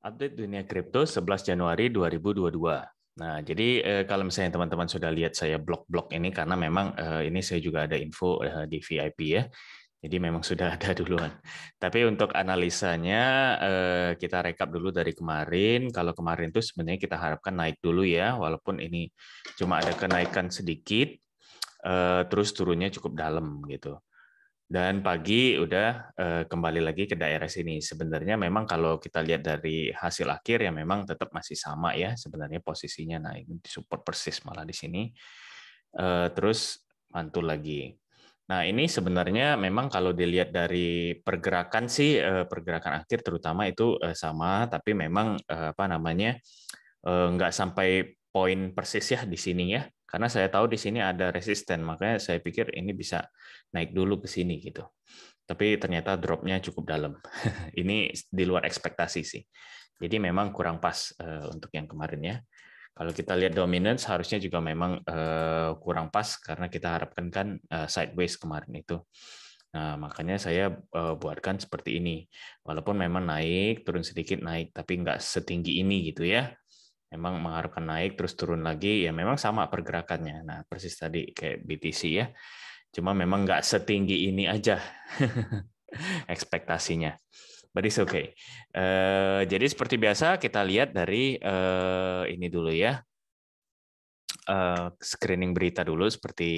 Update dunia kripto 11 Januari 2022. Nah, jadi eh, kalau misalnya teman-teman sudah lihat saya blok-blok ini karena memang eh, ini saya juga ada info eh, di VIP ya. Jadi memang sudah ada duluan. Tapi untuk analisanya eh, kita rekap dulu dari kemarin. Kalau kemarin itu sebenarnya kita harapkan naik dulu ya, walaupun ini cuma ada kenaikan sedikit, eh, terus turunnya cukup dalam gitu dan pagi udah eh, kembali lagi ke daerah sini. Sebenarnya memang kalau kita lihat dari hasil akhir ya memang tetap masih sama ya sebenarnya posisinya. Nah ini support persis malah di sini. Eh, terus mantul lagi. Nah ini sebenarnya memang kalau dilihat dari pergerakan sih eh, pergerakan akhir terutama itu eh, sama, tapi memang eh, apa namanya nggak sampai poin persis ya di sini ya. Karena saya tahu di sini ada resisten, makanya saya pikir ini bisa naik dulu ke sini gitu. Tapi ternyata dropnya cukup dalam. ini di luar ekspektasi sih. Jadi memang kurang pas eh, untuk yang kemarin ya. Kalau kita lihat dominance harusnya juga memang eh, kurang pas karena kita harapkan kan eh, sideways kemarin itu. Nah, makanya saya buatkan seperti ini. Walaupun memang naik, turun sedikit naik, tapi nggak setinggi ini gitu ya memang mengharapkan naik terus turun lagi ya memang sama pergerakannya nah persis tadi kayak BTC ya cuma memang nggak setinggi ini aja ekspektasinya but oke. okay eh, jadi seperti biasa kita lihat dari eh, ini dulu ya eh, screening berita dulu seperti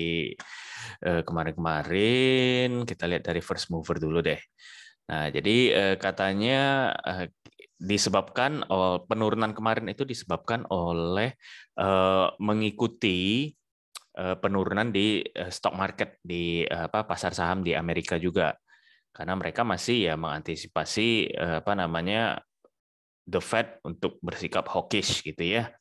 kemarin-kemarin kita lihat dari first mover dulu deh nah jadi katanya disebabkan oh, penurunan kemarin itu disebabkan oleh eh, mengikuti eh, penurunan di eh, stock market di eh, apa pasar saham di Amerika juga karena mereka masih ya mengantisipasi eh, apa namanya the Fed untuk bersikap hawkish gitu ya.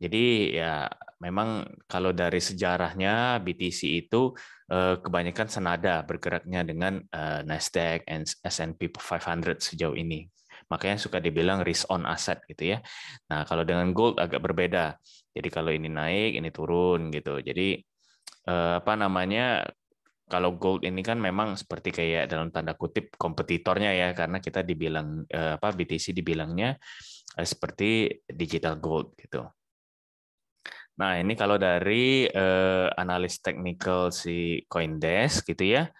Jadi ya memang kalau dari sejarahnya BTC itu eh, kebanyakan senada bergeraknya dengan Nasdaq and S&P 500 sejauh ini. Makanya suka dibilang risk on asset gitu ya. Nah, kalau dengan gold agak berbeda. Jadi kalau ini naik, ini turun gitu. Jadi eh, apa namanya? Kalau gold ini kan memang seperti kayak dalam tanda kutip kompetitornya ya karena kita dibilang eh, apa BTC dibilangnya eh, seperti digital gold gitu. Nah, ini kalau dari eh, analis teknikal si Coindesk gitu ya.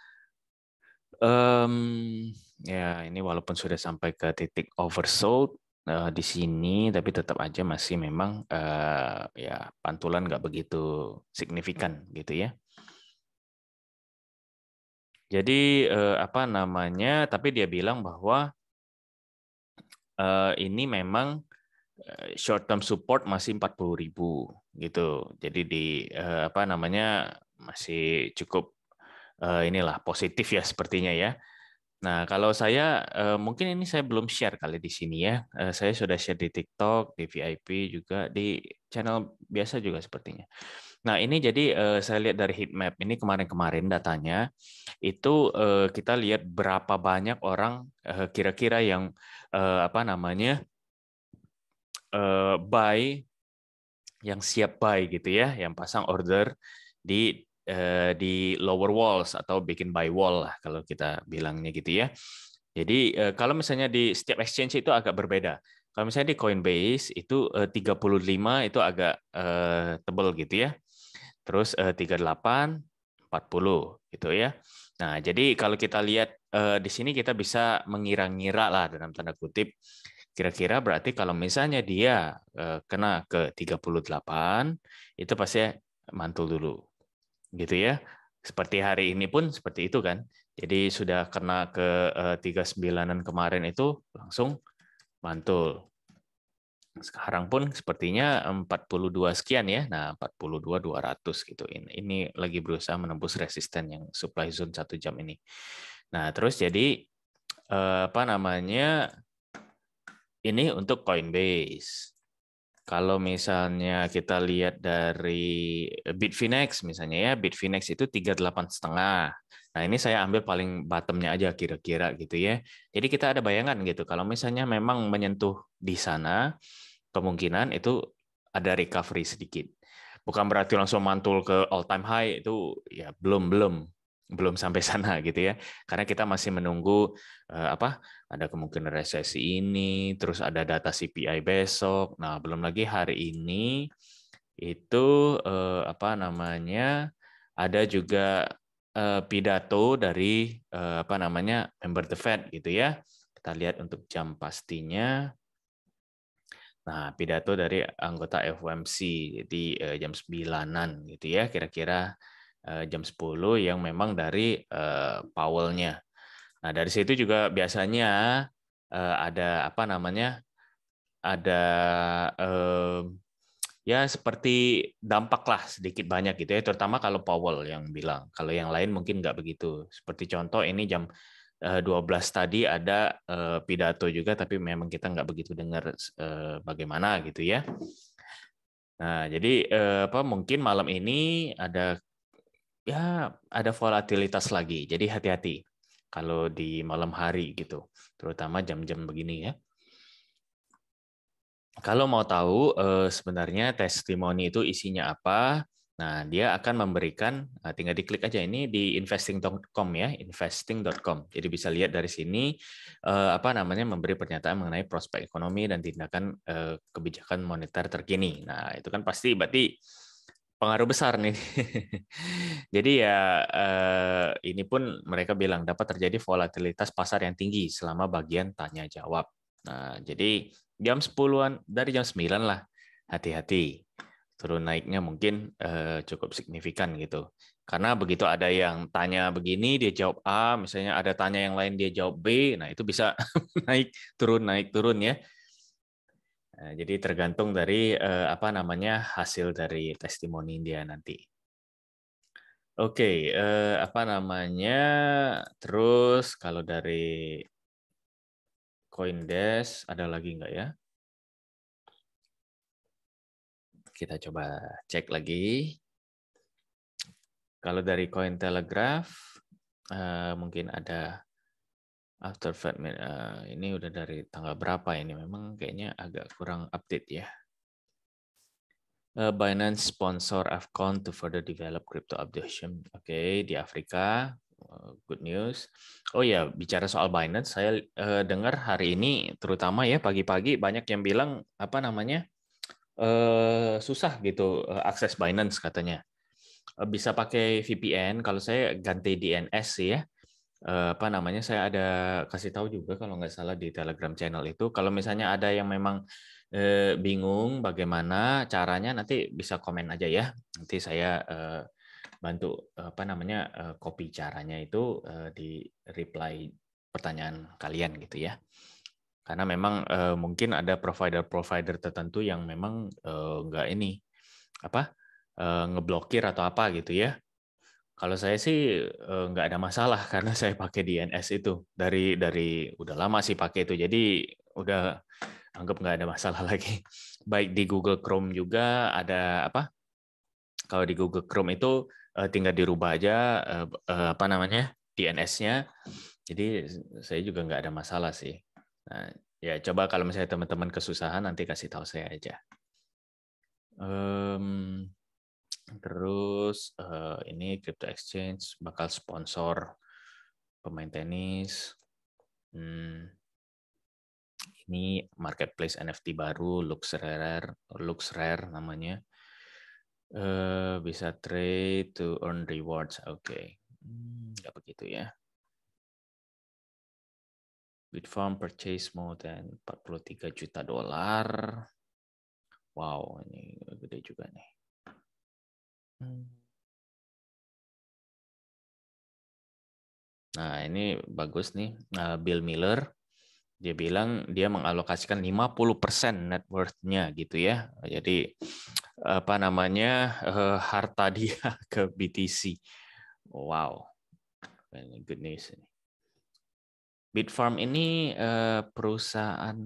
Um, Ya, ini walaupun sudah sampai ke titik oversold uh, di sini, tapi tetap aja masih memang uh, ya pantulan nggak begitu signifikan gitu ya. Jadi uh, apa namanya? Tapi dia bilang bahwa uh, ini memang short term support masih 40.000 gitu. Jadi di uh, apa namanya? masih cukup uh, inilah positif ya sepertinya ya. Nah, kalau saya eh, mungkin ini saya belum share kali di sini ya. Eh, saya sudah share di TikTok, di VIP juga di channel biasa juga sepertinya. Nah, ini jadi eh, saya lihat dari heat map ini kemarin-kemarin datanya itu kita lihat berapa banyak orang kira-kira yang apa namanya buy yang siap buy gitu ya, yang pasang order di Eh, di lower walls atau bikin by wall lah kalau kita bilangnya gitu ya. Jadi eh, kalau misalnya di setiap exchange itu agak berbeda. Kalau misalnya di Coinbase itu eh, puluh 35 itu agak tebal tebel gitu ya. Terus delapan, 38, 40 gitu ya. Nah, jadi kalau kita lihat di sini kita bisa mengira-ngira lah dalam tanda kutip kira-kira berarti kalau misalnya dia kena ke 38 itu pasti ya mantul dulu gitu ya. Seperti hari ini pun seperti itu kan. Jadi sudah kena ke 39-an eh, kemarin itu langsung mantul. Sekarang pun sepertinya 42 sekian ya. Nah, 42 200 gitu. ini lagi berusaha menembus resisten yang supply zone satu jam ini. Nah, terus jadi eh, apa namanya? Ini untuk Coinbase. Kalau misalnya kita lihat dari eh, Bitfinex misalnya ya, Bitfinex itu 38 setengah. Nah, ini saya ambil paling bottomnya aja kira-kira gitu ya. Jadi kita ada bayangan gitu, kalau misalnya memang menyentuh di sana, kemungkinan itu ada recovery sedikit. Bukan berarti langsung mantul ke all time high itu ya belum belum belum sampai sana gitu ya karena kita masih menunggu eh, apa ada kemungkinan resesi ini terus ada data CPI besok nah belum lagi hari ini itu eh, apa namanya ada juga eh, pidato dari apa namanya member the Fed gitu ya kita lihat untuk jam pastinya Nah, pidato dari anggota FOMC jadi jam 9-an gitu ya, kira-kira Eh, jam 10 yang memang dari Powellnya. Eh, Powell-nya. Nah, dari situ juga biasanya eh, ada apa namanya? ada ya seperti dampak lah sedikit banyak gitu ya terutama kalau Powell yang bilang kalau yang lain mungkin nggak begitu seperti contoh ini jam 12 tadi ada pidato juga tapi memang kita nggak begitu dengar bagaimana gitu ya. Nah, jadi apa mungkin malam ini ada ya ada volatilitas lagi. Jadi hati-hati kalau di malam hari gitu, terutama jam-jam begini ya. Kalau mau tahu eh, sebenarnya testimoni itu isinya apa, nah dia akan memberikan eh, tinggal diklik aja ini di investing.com ya, investing.com. Jadi bisa lihat dari sini eh, apa namanya memberi pernyataan mengenai prospek ekonomi dan tindakan kebijakan moneter terkini. Nah, itu kan pasti berarti pengaruh besar nih. Jadi ya eh, ini pun mereka bilang dapat terjadi volatilitas pasar yang tinggi selama bagian tanya jawab. Nah, jadi jam 10-an dari jam 9 lah hati-hati. Turun naiknya mungkin eh, cukup signifikan gitu. Karena begitu ada yang tanya begini dia jawab A, misalnya ada tanya yang lain dia jawab B, nah itu bisa naik turun naik turun ya. Eh, jadi tergantung dari eh, apa namanya hasil dari testimoni dia nanti. Oke, okay, eh, apa namanya? Terus kalau dari Coindesk ada lagi nggak ya? Kita coba cek lagi. Kalau dari Cointelegraph Telegraph mungkin ada After Fat uh, ini udah dari tanggal berapa ini? Memang kayaknya agak kurang update ya. Uh, Binance sponsor Afcon to further develop crypto adoption. Oke, okay, di Afrika, uh, good news. Oh ya, yeah, bicara soal Binance, saya uh, dengar hari ini, terutama ya pagi-pagi banyak yang bilang apa namanya uh, susah gitu uh, akses Binance katanya. Uh, bisa pakai VPN. Kalau saya ganti DNS sih ya Eh, apa namanya saya ada kasih tahu juga kalau nggak salah di Telegram channel itu kalau misalnya ada yang memang eh, bingung bagaimana caranya nanti bisa komen aja ya nanti saya eh, bantu apa namanya eh, copy caranya itu eh, di reply pertanyaan kalian gitu ya karena memang eh, mungkin ada provider-provider tertentu yang memang eh, nggak ini apa eh, ngeblokir atau apa gitu ya kalau saya sih eh, nggak ada masalah karena saya pakai DNS itu dari dari udah lama sih pakai itu. Jadi udah anggap nggak ada masalah lagi. Baik di Google Chrome juga ada apa? Kalau di Google Chrome itu eh, tinggal dirubah aja eh, apa namanya DNS-nya. Jadi saya juga nggak ada masalah sih. Nah, ya coba kalau misalnya teman-teman kesusahan nanti kasih tahu saya aja. Um, Terus uh, ini crypto exchange bakal sponsor pemain tenis. Hmm. Ini marketplace NFT baru rare, Lux rare namanya. Uh, bisa trade to earn rewards. Oke. Okay. Hmm, gak begitu ya. Bitfarm purchase more than 43 juta dolar. Wow, ini gede juga nih. Nah, ini bagus nih nah, Bill Miller. Dia bilang dia mengalokasikan 50% net worth-nya gitu ya. Jadi apa namanya? Eh, harta dia ke BTC. Wow. Good news ini. Bitfarm ini eh, perusahaan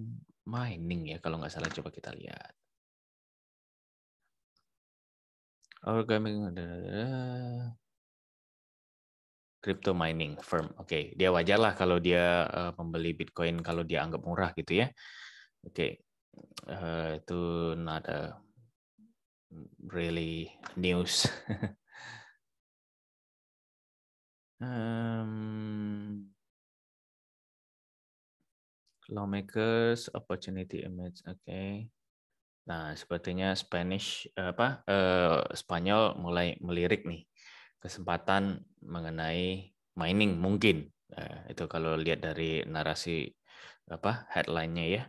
mining ya kalau nggak salah coba kita lihat. Origami crypto mining firm. Oke, okay. dia wajar lah kalau dia uh, membeli Bitcoin kalau dia anggap murah gitu ya. Oke, okay. uh, eh, itu not a really news. um, lawmakers opportunity image. Oke. Okay. Nah, sepertinya Spanish eh, apa uh, Spanyol mulai melirik nih kesempatan mengenai mining mungkin. uh, itu kalau lihat dari narasi apa headline-nya ya.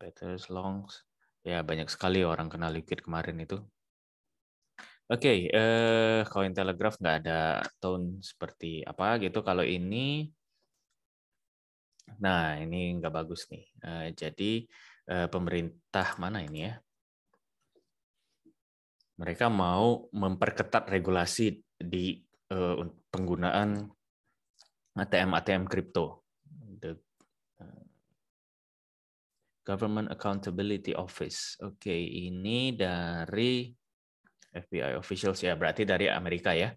Better Longs. Ya, banyak sekali orang kenal liquid kemarin itu. Oke, okay, uh, koin Telegraph nggak ada tone seperti apa gitu. Kalau ini, nah ini nggak bagus nih. Uh, jadi Eh, pemerintah mana ini ya? Mereka mau memperketat regulasi di eh, penggunaan ATM ATM kripto. The eh, Government Accountability Office. Oke, okay, ini dari FBI officials ya, berarti dari Amerika ya.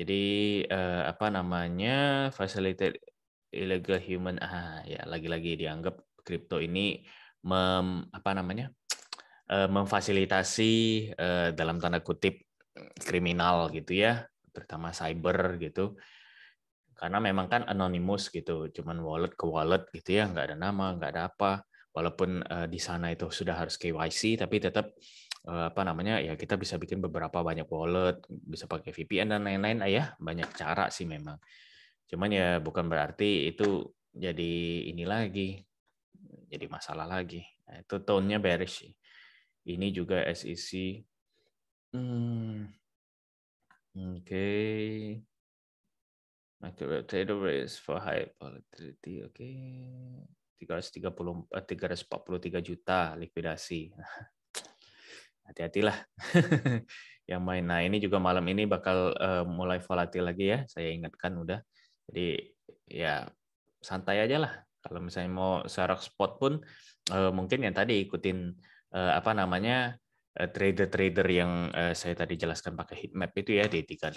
Jadi apa namanya facilitate illegal human ah ya lagi-lagi dianggap kripto ini mem, apa namanya eh, memfasilitasi eh, dalam tanda kutip kriminal gitu ya, terutama cyber gitu. Karena memang kan anonymous gitu, cuman wallet ke wallet gitu ya, nggak ada nama, nggak ada apa. Walaupun eh, di sana itu sudah harus KYC, tapi tetap apa namanya ya kita bisa bikin beberapa banyak wallet, bisa pakai VPN dan lain-lain, ya banyak cara sih memang. Cuman ya bukan berarti itu jadi ini lagi jadi masalah lagi. Nah, itu tone-nya bearish sih. Ini juga SEC. Hmm, Oke. Okay. Micro trader raise for high volatility. Oke. Okay. 330 343 juta likuidasi. Hati-hatilah. yang main. Nah, ini juga malam ini bakal uh, mulai volatil lagi ya. Saya ingatkan udah. Jadi ya santai aja lah kalau misalnya mau sarak spot pun eh, mungkin yang tadi ikutin eh, apa namanya eh, trader-trader yang saya tadi jelaskan pakai heat map itu ya di 38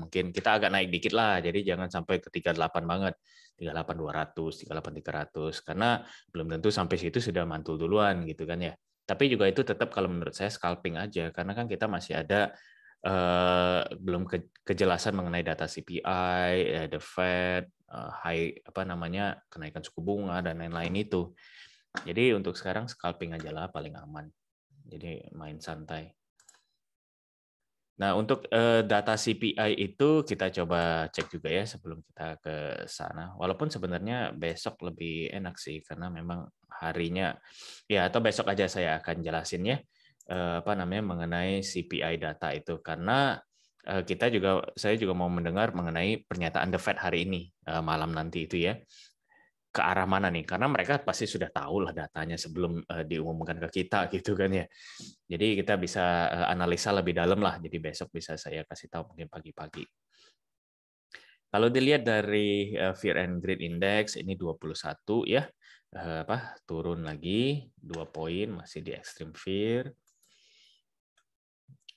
mungkin kita agak naik dikit lah jadi jangan sampai ke 38 banget 38 200 38 300 karena belum tentu sampai situ sudah mantul duluan gitu kan ya tapi juga itu tetap kalau menurut saya scalping aja karena kan kita masih ada Eh, belum ke, kejelasan mengenai data CPI, uh, eh, the Fed, uh, high apa namanya kenaikan suku bunga dan lain-lain itu. Jadi untuk sekarang scalping aja lah paling aman. Jadi main santai. Nah untuk uh, data CPI itu kita coba cek juga ya sebelum kita ke sana. Walaupun sebenarnya besok lebih enak sih karena memang harinya ya atau besok aja saya akan jelasin ya. Eh, apa namanya mengenai CPI data itu karena eh, kita juga saya juga mau mendengar mengenai pernyataan The Fed hari ini eh, malam nanti itu ya ke arah mana nih karena mereka pasti sudah tahu lah datanya sebelum diumumkan ke kita gitu kan ya jadi kita bisa analisa lebih dalam lah jadi besok bisa saya kasih tahu mungkin pagi-pagi kalau dilihat dari Fear and Greed Index ini 21 ya apa turun lagi dua poin masih di extreme fear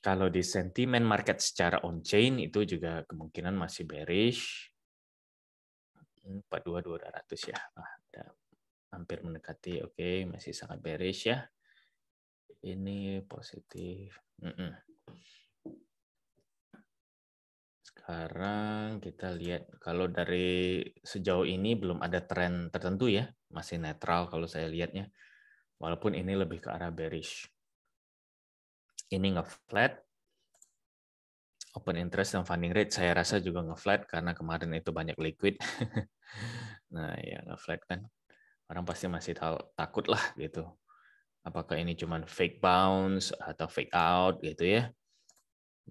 kalau di sentimen market secara on-chain itu juga kemungkinan masih bearish. 42200 hmm, ya. Ah, hampir mendekati. Oke, okay, masih sangat bearish ya. Ini positif. Mm -mm. Sekarang kita lihat kalau dari sejauh ini belum ada tren tertentu ya, masih netral kalau saya lihatnya. Walaupun ini lebih ke arah bearish ini flat. Open interest dan funding rate saya rasa juga ngeflat karena kemarin itu banyak liquid. nah, ya ngeflat kan. Orang pasti masih tahu, takut lah gitu. Apakah ini cuman fake bounce atau fake out gitu ya.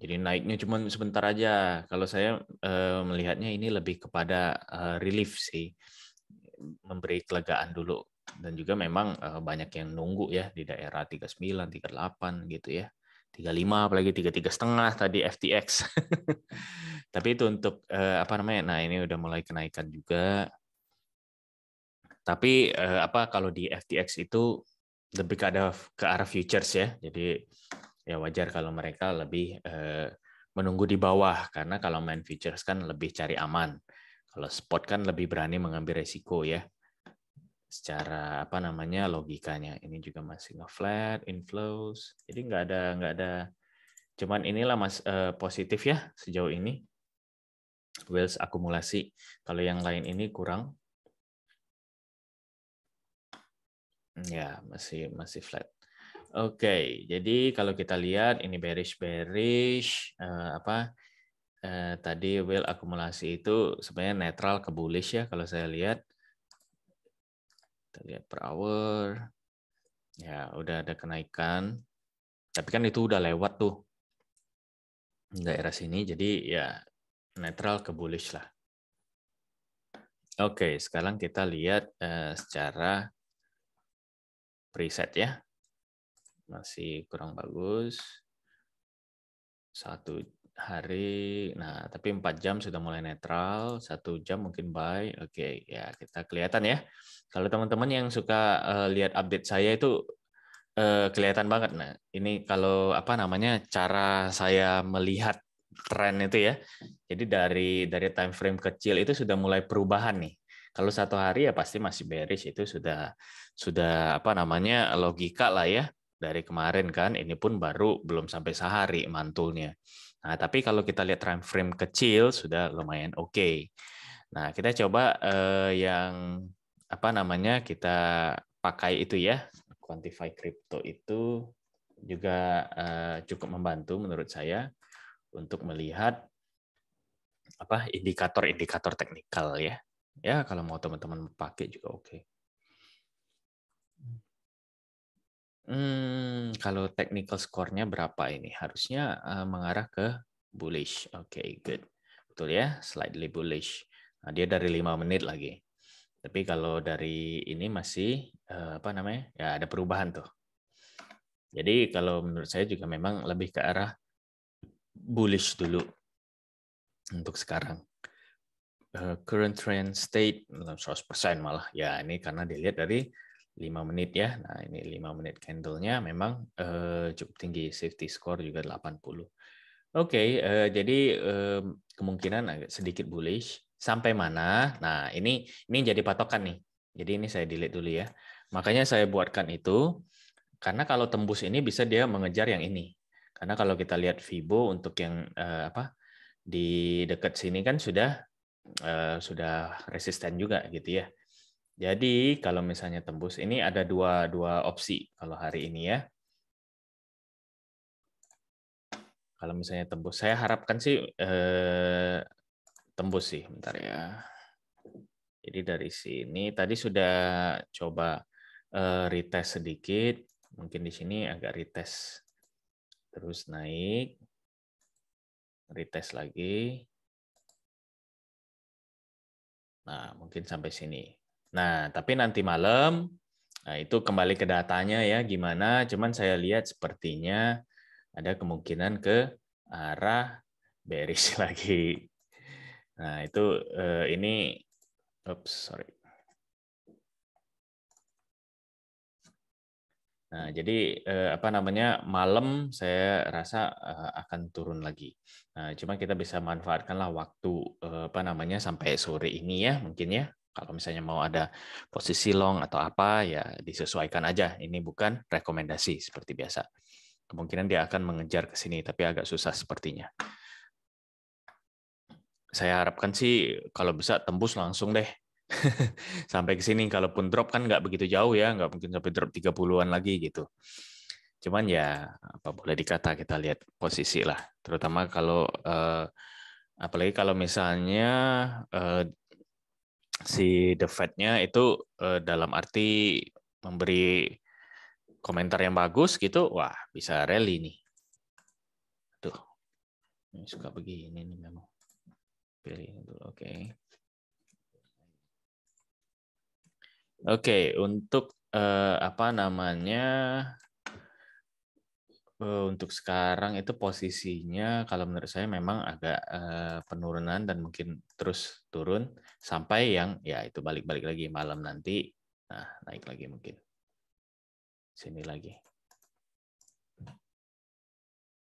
Jadi naiknya cuma sebentar aja. Kalau saya eh, melihatnya ini lebih kepada eh, relief sih, memberi kelegaan dulu. Dan juga memang eh, banyak yang nunggu ya di daerah 39, 38 gitu ya. 35 apalagi 33 setengah tadi FTX. Tapi itu untuk eh, apa namanya? Nah, ini udah mulai kenaikan juga. Tapi eh, apa kalau di FTX itu lebih ke ada ke arah futures ya. Jadi ya wajar kalau mereka lebih eh, menunggu di bawah karena kalau main futures kan lebih cari aman. Kalau spot kan lebih berani mengambil resiko ya secara apa namanya logikanya ini juga masih ngeflat inflows jadi nggak ada nggak ada cuman inilah mas uh, positif ya sejauh ini Wells akumulasi kalau yang lain ini kurang ya masih masih flat oke okay, jadi kalau kita lihat ini bearish bearish uh, apa uh, tadi Wells akumulasi itu sebenarnya netral ke bullish ya kalau saya lihat kita lihat per hour. Ya, udah ada kenaikan. Tapi kan itu udah lewat tuh daerah sini. Jadi ya netral ke bullish lah. Oke, sekarang kita lihat eh, secara preset ya. Masih kurang bagus. Satu hari, nah tapi empat jam sudah mulai netral, satu jam mungkin buy, oke okay, ya kita kelihatan ya. Kalau teman-teman yang suka uh, lihat update saya itu uh, kelihatan banget. Nah ini kalau apa namanya cara saya melihat tren itu ya. Jadi dari dari time frame kecil itu sudah mulai perubahan nih. Kalau satu hari ya pasti masih bearish itu sudah sudah apa namanya logika lah ya dari kemarin kan ini pun baru belum sampai sehari mantulnya. Nah, tapi kalau kita lihat time frame kecil sudah lumayan oke. Okay. Nah, kita coba eh, yang apa namanya kita pakai itu ya, quantify crypto itu juga eh, cukup membantu menurut saya untuk melihat apa indikator-indikator teknikal ya. Ya, kalau mau teman-teman pakai juga oke. Okay. Hmm, kalau technical score-nya berapa ini? Harusnya uh, mengarah ke bullish. Oke, okay, good. Betul ya, slightly bullish. Nah, dia dari lima menit lagi. Tapi kalau dari ini masih uh, apa namanya? Ya ada perubahan tuh. Jadi kalau menurut saya juga memang lebih ke arah bullish dulu untuk sekarang. Uh, current trend state 100% malah. Ya ini karena dilihat dari 5 menit ya. Nah, ini 5 menit candlenya memang eh, cukup tinggi. Safety score juga 80. Oke, okay, eh, jadi kemungkinan agak sedikit bullish. Sampai mana? Nah, ini ini jadi patokan nih. Jadi ini saya delete dulu ya. Makanya saya buatkan itu karena kalau tembus ini bisa dia mengejar yang ini. Karena kalau kita lihat Fibo untuk yang eh, apa di dekat sini kan sudah sudah resisten juga gitu ya. Jadi kalau misalnya tembus ini ada dua dua opsi kalau hari ini ya. Kalau misalnya tembus, saya harapkan sih eh, tembus sih, bentar ya. Jadi dari sini tadi sudah coba eh, retest sedikit, mungkin di sini agak retest, terus naik, retest lagi. Nah mungkin sampai sini. Nah, tapi nanti malam, nah itu kembali ke datanya ya, gimana. Cuman saya lihat sepertinya ada kemungkinan ke arah bearish lagi. Nah, itu eh, ini, oops, sorry. Nah, jadi eh, apa namanya malam saya rasa eh, akan turun lagi. Nah, cuma kita bisa manfaatkanlah waktu apa namanya sampai sore ini ya mungkin ya. Kalau misalnya mau ada posisi long atau apa, ya disesuaikan aja. Ini bukan rekomendasi seperti biasa. Kemungkinan dia akan mengejar ke sini, tapi agak susah sepertinya. Saya harapkan sih kalau bisa tembus langsung deh sampai ke sini. Kalaupun drop kan nggak begitu jauh ya, nggak mungkin sampai drop 30-an lagi gitu. Cuman ya apa boleh dikata kita lihat posisi lah, terutama kalau eh, apalagi kalau misalnya eh, si The Fed-nya itu uh, dalam arti memberi komentar yang bagus gitu, wah bisa rally nih. Tuh, ini suka begini nih memang. Pilih itu oke. Okay. Oke, okay, untuk uh, apa namanya Eh, untuk sekarang itu posisinya kalau menurut saya memang agak eh, penurunan dan mungkin terus turun sampai yang ya itu balik-balik lagi malam nanti nah naik lagi mungkin sini lagi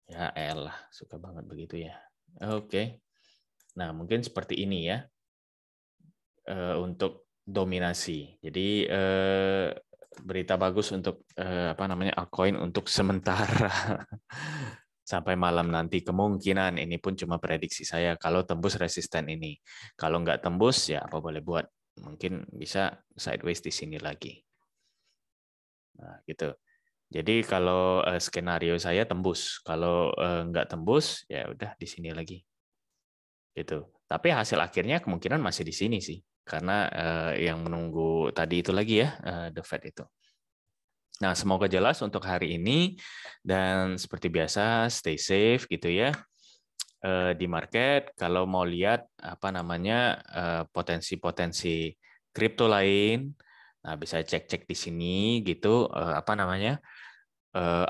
ya elah suka banget begitu ya oke okay. nah mungkin seperti ini ya eh, untuk dominasi jadi berita bagus untuk eh, apa namanya altcoin untuk sementara sampai malam nanti kemungkinan ini pun cuma prediksi saya kalau tembus resisten ini kalau nggak tembus ya apa boleh buat mungkin bisa sideways di sini lagi nah, gitu jadi kalau eh, skenario saya tembus kalau eh, nggak tembus ya udah di sini lagi gitu tapi hasil akhirnya kemungkinan masih di sini sih karena uh, yang menunggu tadi itu lagi ya uh, the Fed itu. Nah, semoga jelas untuk hari ini dan seperti biasa stay safe gitu ya uh, di market. Kalau mau lihat apa namanya potensi-potensi kripto -potensi lain, nah bisa cek-cek di sini gitu apa namanya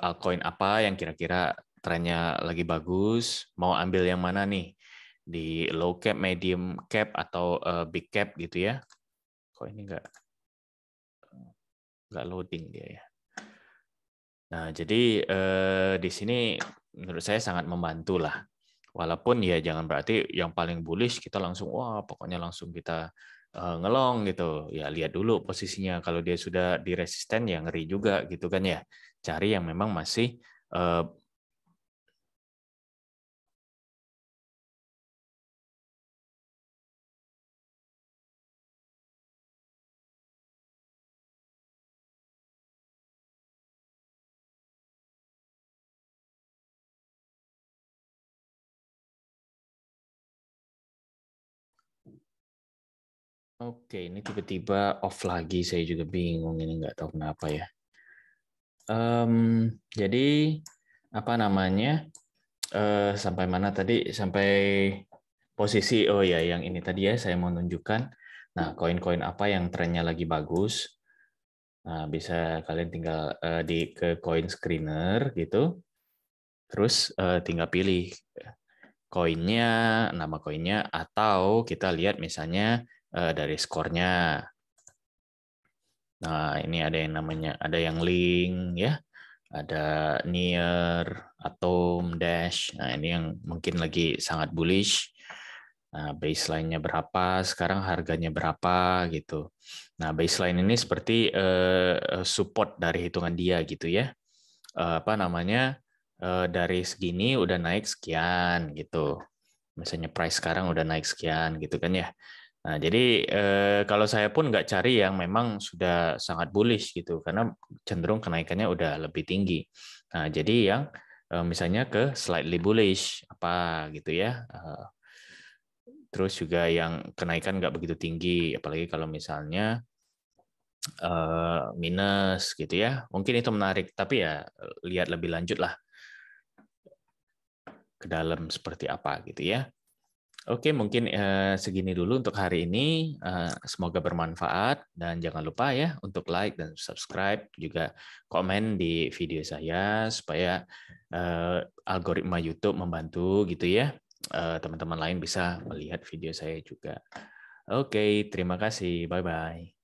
altcoin apa yang kira-kira trennya lagi bagus, mau ambil yang mana nih? di low cap, medium cap atau uh, big cap gitu ya. Kok ini nggak nggak loading dia ya. Nah, jadi uh, di sini menurut saya sangat membantu lah. Walaupun ya jangan berarti yang paling bullish kita langsung wah pokoknya langsung kita uh, ngelong gitu. Ya lihat dulu posisinya kalau dia sudah di resisten ya ngeri juga gitu kan ya. Cari yang memang masih uh, Oke, ini tiba-tiba off lagi. Saya juga bingung ini nggak tahu kenapa ya. Um, jadi apa namanya? Uh, sampai mana tadi? Sampai posisi oh ya yang ini tadi ya saya mau tunjukkan. Nah, koin-koin apa yang trennya lagi bagus? Nah, bisa kalian tinggal uh, di ke koin screener gitu. Terus uh, tinggal pilih koinnya, nama koinnya atau kita lihat misalnya uh, dari skornya. Nah, ini ada yang namanya ada yang link ya, ada near, atom, dash. Nah, ini yang mungkin lagi sangat bullish. Nah, baseline-nya berapa, sekarang harganya berapa gitu. Nah, baseline ini seperti uh, support dari hitungan dia gitu ya. Uh, apa namanya? dari segini udah naik sekian gitu. Misalnya price sekarang udah naik sekian gitu kan ya. Nah, jadi eh, kalau saya pun nggak cari yang memang sudah sangat bullish gitu, karena cenderung kenaikannya udah lebih tinggi. Nah, jadi yang eh, misalnya ke slightly bullish apa gitu ya. Eh, terus juga yang kenaikan nggak begitu tinggi, apalagi kalau misalnya eh, minus gitu ya. Mungkin itu menarik, tapi ya lihat lebih lanjut lah ke dalam seperti apa gitu ya. Oke, mungkin uh, segini dulu untuk hari ini. Uh, semoga bermanfaat dan jangan lupa ya untuk like dan subscribe juga komen di video saya supaya uh, algoritma YouTube membantu gitu ya. Teman-teman lain bisa melihat video saya juga. Oke, terima kasih. Bye bye.